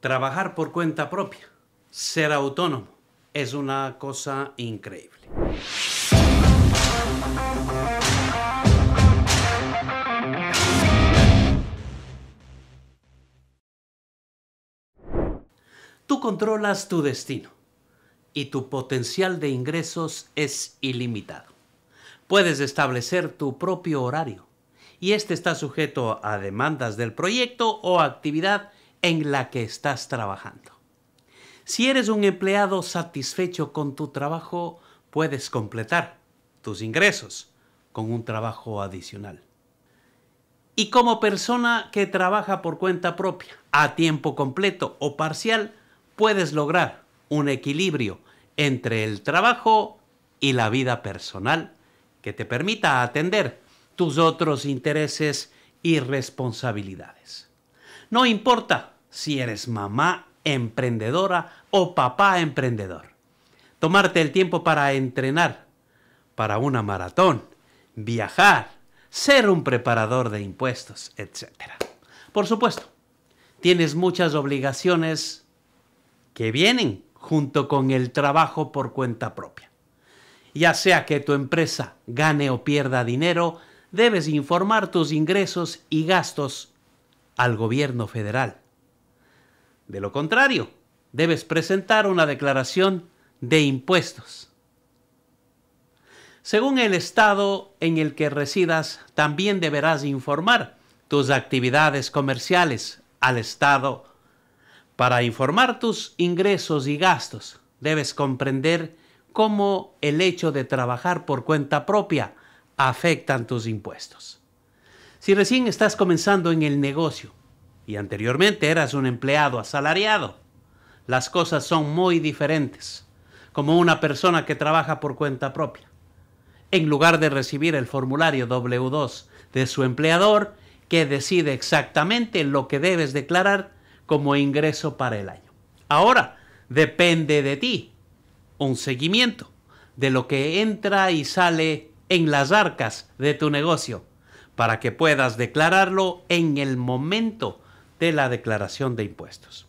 Trabajar por cuenta propia, ser autónomo, es una cosa increíble. Tú controlas tu destino y tu potencial de ingresos es ilimitado. Puedes establecer tu propio horario y este está sujeto a demandas del proyecto o actividad en la que estás trabajando. Si eres un empleado satisfecho con tu trabajo, puedes completar tus ingresos con un trabajo adicional. Y como persona que trabaja por cuenta propia, a tiempo completo o parcial, puedes lograr un equilibrio entre el trabajo y la vida personal que te permita atender tus otros intereses y responsabilidades. No importa si eres mamá emprendedora o papá emprendedor. Tomarte el tiempo para entrenar, para una maratón, viajar, ser un preparador de impuestos, etc. Por supuesto, tienes muchas obligaciones que vienen junto con el trabajo por cuenta propia. Ya sea que tu empresa gane o pierda dinero, debes informar tus ingresos y gastos al gobierno federal. De lo contrario, debes presentar una declaración de impuestos. Según el estado en el que residas, también deberás informar tus actividades comerciales al estado. Para informar tus ingresos y gastos, debes comprender cómo el hecho de trabajar por cuenta propia a tus impuestos. Si recién estás comenzando en el negocio y anteriormente eras un empleado asalariado, las cosas son muy diferentes, como una persona que trabaja por cuenta propia. En lugar de recibir el formulario W2 de su empleador, que decide exactamente lo que debes declarar como ingreso para el año. Ahora, depende de ti un seguimiento de lo que entra y sale en las arcas de tu negocio para que puedas declararlo en el momento de la declaración de impuestos.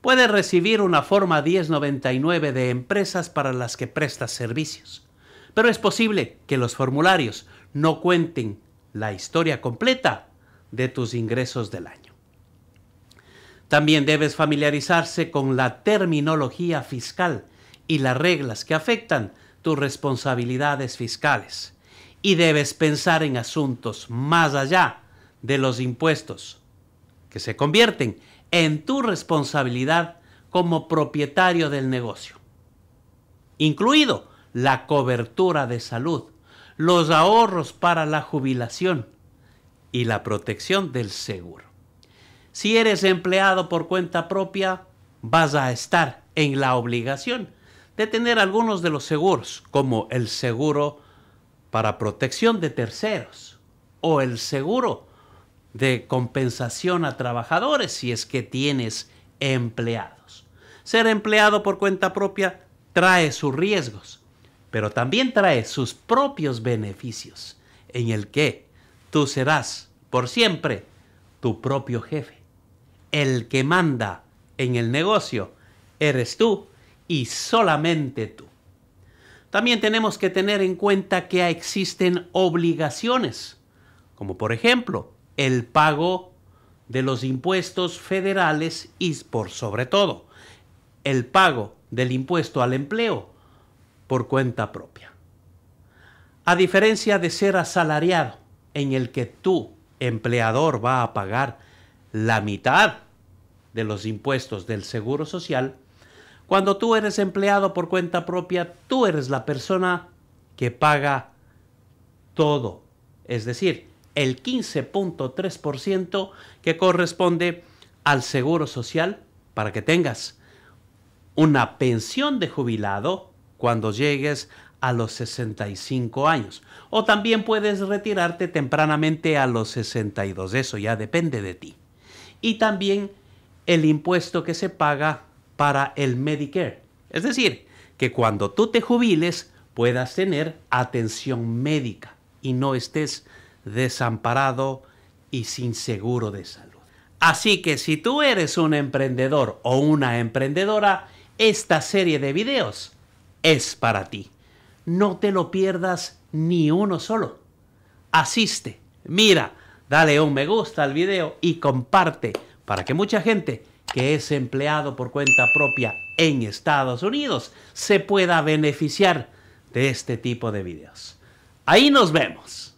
Puedes recibir una forma 1099 de empresas para las que prestas servicios, pero es posible que los formularios no cuenten la historia completa de tus ingresos del año. También debes familiarizarse con la terminología fiscal y las reglas que afectan tus responsabilidades fiscales y debes pensar en asuntos más allá de los impuestos, que se convierten en tu responsabilidad como propietario del negocio, incluido la cobertura de salud, los ahorros para la jubilación y la protección del seguro. Si eres empleado por cuenta propia, vas a estar en la obligación de tener algunos de los seguros, como el seguro para protección de terceros o el seguro de compensación a trabajadores si es que tienes empleados. Ser empleado por cuenta propia trae sus riesgos, pero también trae sus propios beneficios, en el que tú serás por siempre tu propio jefe. El que manda en el negocio eres tú y solamente tú. También tenemos que tener en cuenta que existen obligaciones, como por ejemplo el pago de los impuestos federales y por sobre todo el pago del impuesto al empleo por cuenta propia. A diferencia de ser asalariado, en el que tu empleador, va a pagar la mitad de los impuestos del Seguro Social, cuando tú eres empleado por cuenta propia, tú eres la persona que paga todo. Es decir, el 15.3% que corresponde al seguro social para que tengas una pensión de jubilado cuando llegues a los 65 años. O también puedes retirarte tempranamente a los 62, eso ya depende de ti. Y también el impuesto que se paga para el Medicare. Es decir, que cuando tú te jubiles puedas tener atención médica y no estés desamparado y sin seguro de salud. Así que si tú eres un emprendedor o una emprendedora, esta serie de videos es para ti. No te lo pierdas ni uno solo. Asiste, mira, dale un me gusta al video y comparte para que mucha gente que es empleado por cuenta propia en Estados Unidos se pueda beneficiar de este tipo de videos. Ahí nos vemos.